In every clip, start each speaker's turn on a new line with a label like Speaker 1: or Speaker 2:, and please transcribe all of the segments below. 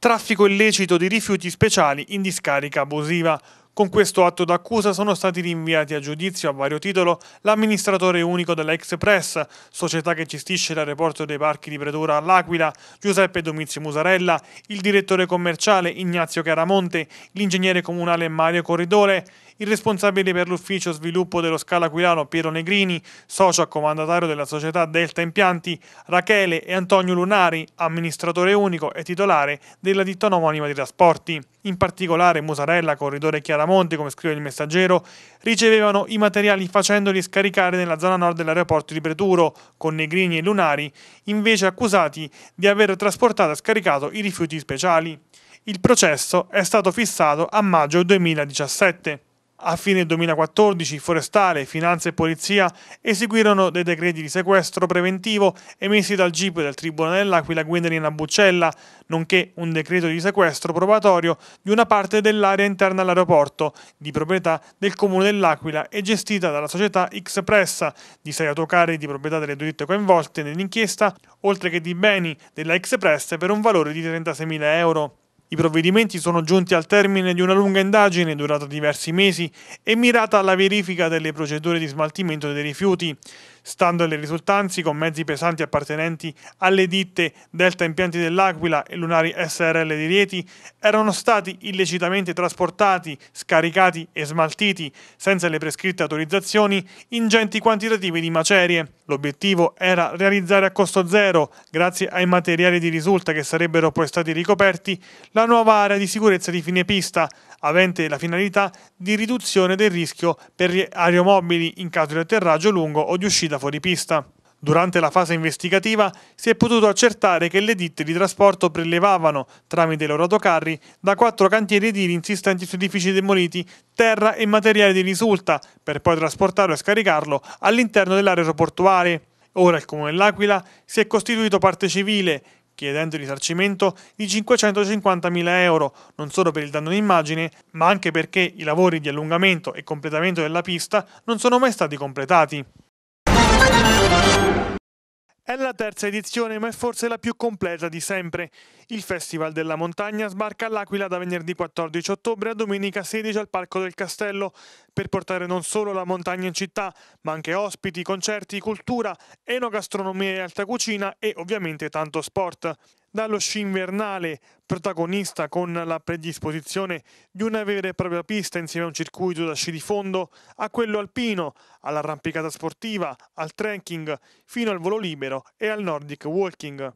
Speaker 1: Traffico illecito di rifiuti speciali in discarica abusiva. Con questo atto d'accusa sono stati rinviati a giudizio a vario titolo l'amministratore unico della Express, società che gestisce l'aeroporto dei parchi di Pretura all'Aquila, Giuseppe Domizio Musarella, il direttore commerciale Ignazio Caramonte, l'ingegnere comunale Mario Corridore, il responsabile per l'ufficio sviluppo dello Scala Aquilano Piero Negrini, socio comandatario della società Delta Impianti, Rachele e Antonio Lunari, amministratore unico e titolare della ditta omonima di trasporti. In particolare Musarella, Corridore Chiaramonte, come scrive il messaggero, ricevevano i materiali facendoli scaricare nella zona nord dell'aeroporto di Preturo, con Negrini e Lunari, invece accusati di aver trasportato e scaricato i rifiuti speciali. Il processo è stato fissato a maggio 2017. A fine 2014 Forestale, Finanza e Polizia eseguirono dei decreti di sequestro preventivo emessi dal GIP del Tribunale dell'Aquila Guendalina Buccella, nonché un decreto di sequestro probatorio di una parte dell'area interna all'aeroporto, di proprietà del Comune dell'Aquila e gestita dalla società X-Pressa, di sei autocarri di proprietà delle due ditte coinvolte nell'inchiesta, oltre che di beni della X-Press per un valore di 36.000 euro. I provvedimenti sono giunti al termine di una lunga indagine durata diversi mesi e mirata alla verifica delle procedure di smaltimento dei rifiuti. Stando alle risultanze, con mezzi pesanti appartenenti alle ditte Delta Impianti dell'Aquila e Lunari SRL di Rieti, erano stati illecitamente trasportati, scaricati e smaltiti, senza le prescritte autorizzazioni, ingenti quantitativi di macerie. L'obiettivo era realizzare a costo zero, grazie ai materiali di risulta che sarebbero poi stati ricoperti, la nuova area di sicurezza di fine pista, avente la finalità di riduzione del rischio per gli aeromobili in caso di atterraggio lungo o di uscita uscita fuori pista. Durante la fase investigativa si è potuto accertare che le ditte di trasporto prelevavano, tramite i loro autocarri, da quattro cantieri edili insistenti su edifici demoliti, terra e materiale di risulta, per poi trasportarlo e scaricarlo all'interno dell'aeroportuale. Ora il Comune dell'Aquila si è costituito parte civile, chiedendo il risarcimento di 550.000 euro, non solo per il danno d'immagine, ma anche perché i lavori di allungamento e completamento della pista non sono mai stati completati. È la terza edizione, ma è forse la più completa di sempre. Il Festival della Montagna sbarca all'Aquila da venerdì 14 ottobre a domenica 16 al Parco del Castello per portare non solo la montagna in città, ma anche ospiti, concerti, cultura, enogastronomia e alta cucina e ovviamente tanto sport. Dallo sci invernale, protagonista con la predisposizione di una vera e propria pista insieme a un circuito da sci di fondo, a quello alpino, all'arrampicata sportiva, al trekking, fino al volo libero e al nordic walking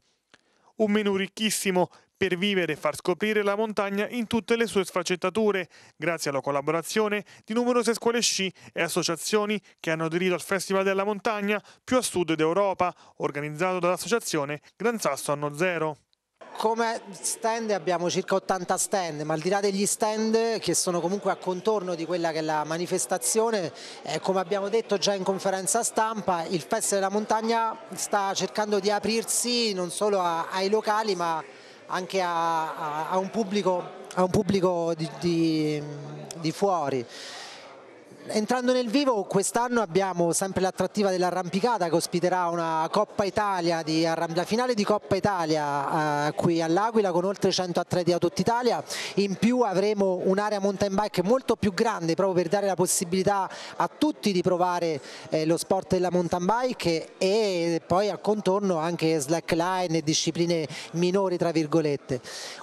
Speaker 1: un menù ricchissimo per vivere e far scoprire la montagna in tutte le sue sfaccettature, grazie alla collaborazione di numerose scuole sci e associazioni che hanno aderito al Festival della Montagna più a sud d'Europa, organizzato dall'associazione Gran Sasso Anno Zero
Speaker 2: come stand abbiamo circa 80 stand, ma al di là degli stand che sono comunque a contorno di quella che è la manifestazione, eh, come abbiamo detto già in conferenza stampa, il Festival della Montagna sta cercando di aprirsi non solo a, ai locali ma anche a, a, a un pubblico, un pubblico di, di, di fuori entrando nel vivo quest'anno abbiamo sempre l'attrattiva dell'arrampicata che ospiterà una Coppa Italia di, la finale di Coppa Italia eh, qui all'Aquila con oltre 100 atleti da tutta Italia in più avremo un'area mountain bike molto più grande proprio per dare la possibilità a tutti di provare eh, lo sport della mountain bike e poi a contorno anche slackline e discipline minori tra virgolette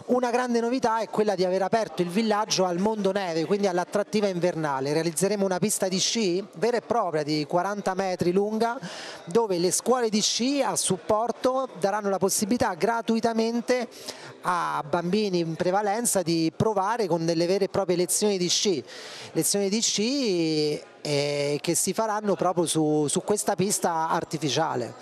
Speaker 2: una grande novità è quella di aver aperto il villaggio al mondo neve quindi all'attrattiva invernale realizzeremo una una pista di sci vera e propria di 40 metri lunga dove le scuole di sci a supporto daranno la possibilità gratuitamente a bambini in prevalenza di provare con delle vere e proprie lezioni di sci, lezioni di sci eh, che si faranno proprio su, su questa pista artificiale.